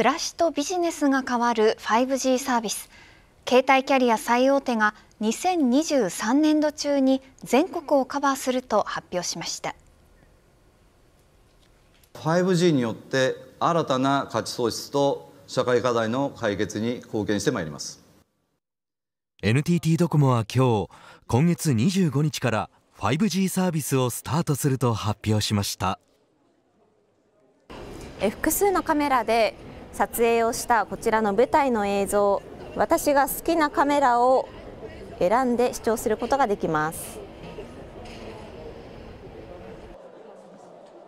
暮らしとビジネスが変わる 5G サービス携帯キャリア最大手が2023年度中に全国をカバーすると発表しました 5G によって新たな価値創出と社会課題の解決に貢献してまいります NTT ドコモは今日今月25日から 5G サービスをスタートすると発表しました複数のカメラで撮影をしたこちらの舞台の映像私が好きなカメラを選んで視聴することができます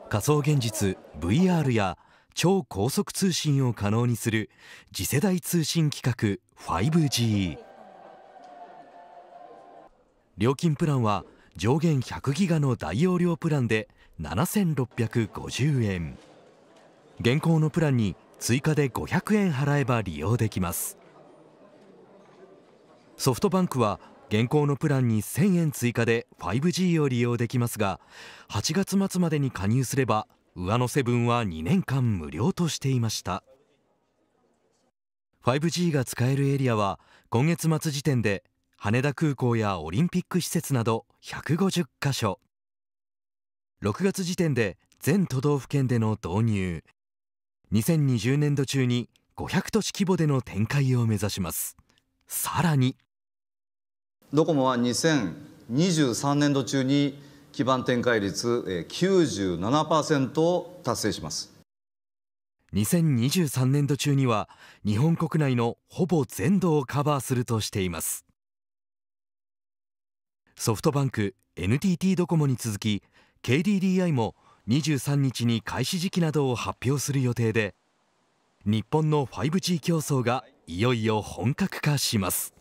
仮想現実 VR や超高速通信を可能にする次世代通信規格 5G 料金プランは上限100ギガの大容量プランで7650円現行のプランに追加で500円払えば利用できますソフトバンクは現行のプランに1000円追加で 5G を利用できますが8月末までに加入すれば上乗せ分は2年間無料としていました 5G が使えるエリアは今月末時点で羽田空港やオリンピック施設など150カ所6月時点で全都道府県での導入2020年度中に500都市規模での展開を目指しますさらにドコモは2023年度中に基盤展開率97%を達成します2023年度中には日本国内のほぼ全土をカバーするとしていますソフトバンク NTT ドコモに続き KDDI も23日に開始時期などを発表する予定で日本の 5Ｇ 競争がいよいよ本格化します。